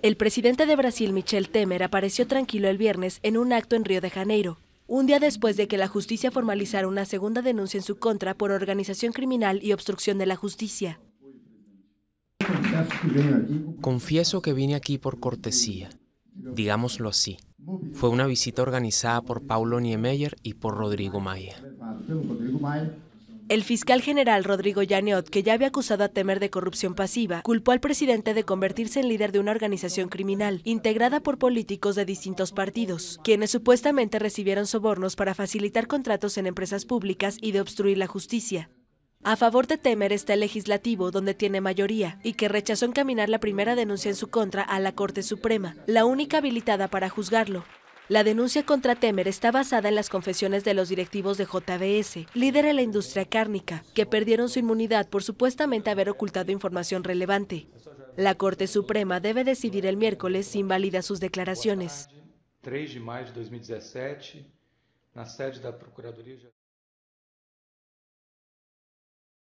El presidente de Brasil, Michel Temer, apareció tranquilo el viernes en un acto en Río de Janeiro, un día después de que la justicia formalizara una segunda denuncia en su contra por organización criminal y obstrucción de la justicia. Confieso que vine aquí por cortesía, digámoslo así. Fue una visita organizada por Paulo Niemeyer y por Rodrigo Maia. El fiscal general Rodrigo Llaneot, que ya había acusado a Temer de corrupción pasiva, culpó al presidente de convertirse en líder de una organización criminal, integrada por políticos de distintos partidos, quienes supuestamente recibieron sobornos para facilitar contratos en empresas públicas y de obstruir la justicia. A favor de Temer está el legislativo, donde tiene mayoría, y que rechazó encaminar la primera denuncia en su contra a la Corte Suprema, la única habilitada para juzgarlo. La denuncia contra Temer está basada en las confesiones de los directivos de JBS, líder de la industria cárnica, que perdieron su inmunidad por supuestamente haber ocultado información relevante. La Corte Suprema debe decidir el miércoles si invalida sus declaraciones. de e sede